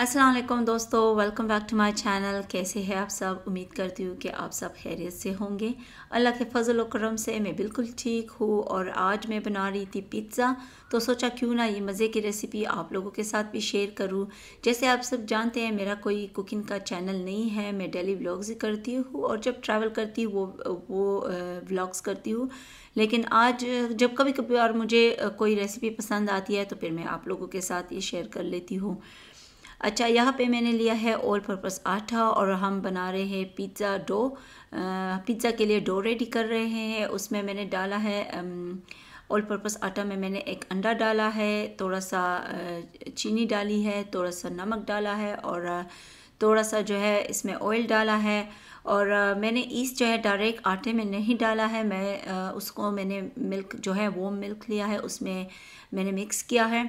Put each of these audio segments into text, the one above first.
असलम दोस्तों welcome back to my channel कैसे हैं आप सब उम्मीद करती हूँ कि आप सब खैरियत से होंगे अल्लाह के फजल करम से मैं बिल्कुल ठीक हूँ और आज मैं बना रही थी पिज़्ज़ा तो सोचा क्यों ना ये मज़े की रेसिपी आप लोगों के साथ भी शेयर करूँ जैसे आप सब जानते हैं मेरा कोई कुकिंग का चैनल नहीं है मैं डेली ब्लॉग्स ही करती हूँ और जब ट्रैवल करती हूँ वो वो ब्लॉग्स करती हूँ लेकिन आज जब कभी कभी और मुझे कोई रेसिपी पसंद आती है तो फिर मैं आप लोगों के साथ ये शेयर कर लेती हूँ अच्छा यहाँ पे मैंने लिया है ऑल पर्पस आटा और हम बना रहे हैं पिज़्ज़ा डो पिज़्ज़ा के लिए डो रेडी कर रहे हैं उसमें मैंने डाला है ऑल पर्पस आटा में मैंने एक अंडा डाला है थोड़ा सा चीनी डाली है थोड़ा सा नमक डाला है और थोड़ा सा जो है इसमें ऑयल डाला है और आ, मैंने इस जो है डायरेक्ट आटे में नहीं डाला है मैं आ, उसको मैंने मिल्क जो है वो मिल्क लिया है उसमें मैंने मिक्स किया है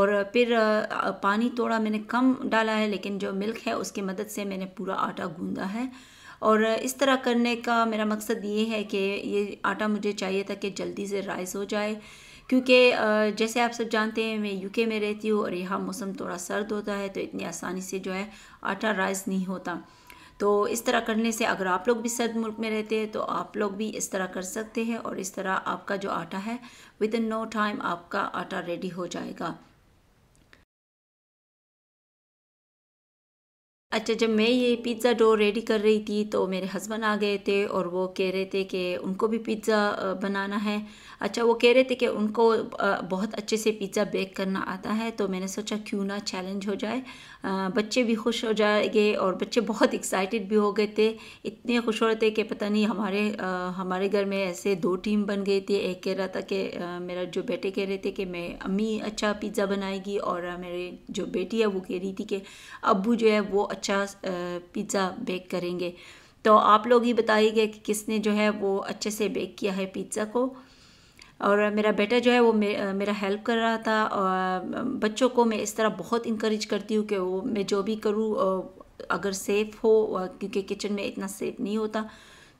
और फिर आ, पानी थोड़ा मैंने कम डाला है लेकिन जो मिल्क है उसकी मदद से मैंने पूरा आटा गूंदा है और इस तरह करने का मेरा मकसद ये है कि ये आटा मुझे चाहिए था कि जल्दी से राइस हो जाए क्योंकि जैसे आप सब जानते हैं मैं यूके में रहती हूँ और यहाँ मौसम थोड़ा सर्द होता है तो इतनी आसानी से जो है आटा राइस नहीं होता तो इस तरह करने से अगर आप लोग भी सर्द मुल्क में रहते हैं तो आप लोग भी इस तरह कर सकते हैं और इस तरह आपका जो आटा है विद इन नो टाइम आपका आटा रेडी हो जाएगा अच्छा जब मैं ये पिज़्ज़ा डो रेडी कर रही थी तो मेरे हस्बैंड आ गए थे और वो कह रहे थे कि उनको भी पिज़्ज़ा बनाना है अच्छा वो कह रहे थे कि उनको बहुत अच्छे से पिज़्ज़ा बेक करना आता है तो मैंने सोचा क्यों ना चैलेंज हो जाए बच्चे भी खुश हो जाएंगे और बच्चे बहुत एक्साइटेड भी हो गए थे इतने खुश हो रहे थे कि पता नहीं हमारे हमारे घर में ऐसे दो टीम बन गई थी एक कह रहा था कि मेरा जो बेटे कह रहे थे कि मैं अम्मी अच्छा पिज़्ज़ा बनाएगी और मेरी जो बेटी है वो कह रही थी कि अबू जो है वो अच्छा अच्छा पिज़्ज़ा बेक करेंगे तो आप लोग ही बताइएगा कि किसने जो है वो अच्छे से बेक किया है पिज़्ज़ा को और मेरा बेटा जो है वो मे, मेरा हेल्प कर रहा था और बच्चों को मैं इस तरह बहुत इंक्रेज करती हूँ कि वो मैं जो भी करूँ अगर सेफ़ हो क्योंकि किचन में इतना सेफ़ नहीं होता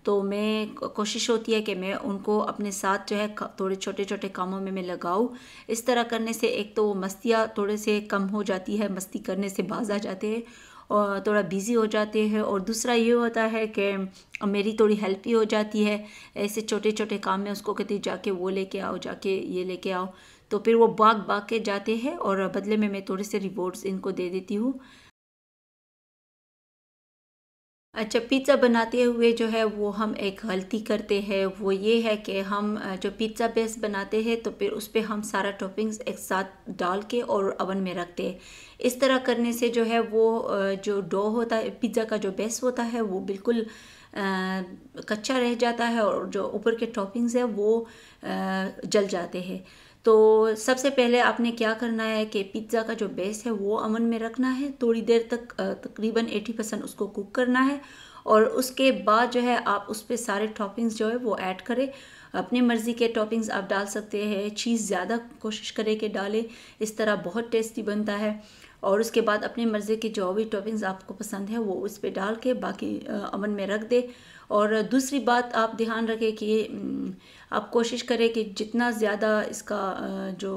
तो मैं कोशिश होती है कि मैं उनको अपने साथ जो है थोड़े छोटे छोटे कामों में मैं लगाऊँ इस तरह करने से एक तो वो मस्तियाँ थोड़े से कम हो जाती है मस्ती करने से बाज आ जाते हैं और थोड़ा बिज़ी हो जाते हैं और दूसरा ये होता है कि मेरी थोड़ी हेल्प ही हो जाती है ऐसे छोटे छोटे काम में उसको कहती जाके वो लेके आओ जाके ये लेके आओ तो फिर वो भाग भाग के जाते हैं और बदले में मैं थोड़े से रिवॉर्ड्स इनको दे देती हूँ अच्छा पिज़्ज़ा बनाते हुए जो है वो हम एक गलती करते हैं वो ये है कि हम जो पिज़्ज़ा बेस बनाते हैं तो फिर उस पर हम सारा टॉपिंग्स एक साथ डाल के और अवन में रखते हैं इस तरह करने से जो है वो जो डो होता है पिज़्ज़ा का जो बेस होता है वो बिल्कुल कच्चा रह जाता है और जो ऊपर के टॉपिंग्स है वो जल जाते हैं तो सबसे पहले आपने क्या करना है कि पिज़्ज़ा का जो बेस है वो अमन में रखना है थोड़ी देर तक तकरीबन एटी परसेंट उसको कुक करना है और उसके बाद जो है आप उस पर सारे टॉपिंग्स जो है वो ऐड करें अपनी मर्ज़ी के टॉपिंग्स आप डाल सकते हैं चीज़ ज़्यादा कोशिश करें कि डालें इस तरह बहुत टेस्टी बनता है और उसके बाद अपनी मर्ज़ी की जो भी टॉपिंग्स आपको पसंद है वो उस पर डाल के बाकी अवन में रख दे और दूसरी बात आप ध्यान रखें कि आप कोशिश करें कि जितना ज़्यादा इसका जो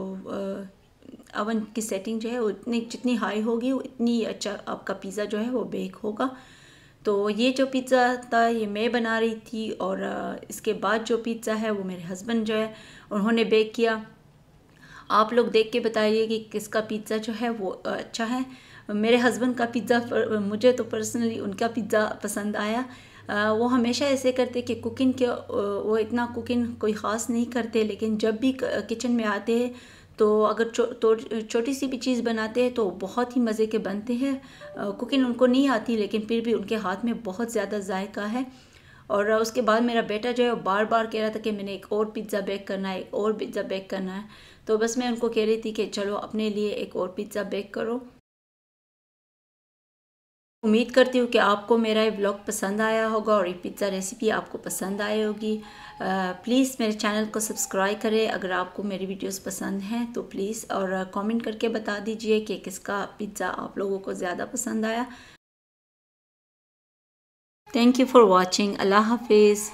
अवन की सेटिंग जो है उतनी जितनी हाई होगी उतनी अच्छा आपका पिज़्ज़ा जो है वो बेक होगा तो ये जो पिज़्ज़ा था ये मैं बना रही थी और इसके बाद जो पिज़्ज़ा है वो मेरे हस्बैंड जो है उन्होंने बेक किया आप लोग देख के बताइए कि किसका पिज़्ज़ा जो है वो अच्छा है मेरे हस्बैंड का पिज़्ज़ा मुझे तो पर्सनली उनका पिज़्ज़ा पसंद आया वो हमेशा ऐसे करते कि कुकिंग के वो इतना कुकिंग कोई ख़ास नहीं करते लेकिन जब भी किचन में आते हैं तो अगर चो, तो छोटी सी भी चीज़ बनाते हैं तो बहुत ही मज़े के बनते हैं कुकिंग उनको नहीं आती लेकिन फिर भी उनके हाथ में बहुत ज़्यादा जायका है और उसके बाद मेरा बेटा जो है वो बार बार कह रहा था कि मैंने एक और पिज़्ज़ा बेक करना है एक और पिज़्ज़ा बेक करना है तो बस मैं उनको कह रही थी कि चलो अपने लिए एक और पिज़्ज़ा बेक करो उम्मीद करती हूँ कि आपको मेरा ये ब्लॉग पसंद आया होगा और ये पिज़्ज़ा रेसिपी आपको पसंद आई होगी प्लीज़ मेरे चैनल को सब्सक्राइब करें अगर आपको मेरी वीडियोस पसंद हैं तो प्लीज़ और कमेंट करके बता दीजिए कि किसका पिज़्ज़ा आप लोगों को ज़्यादा पसंद आया थैंक यू फॉर वॉचिंग अल्लाह हाफिज़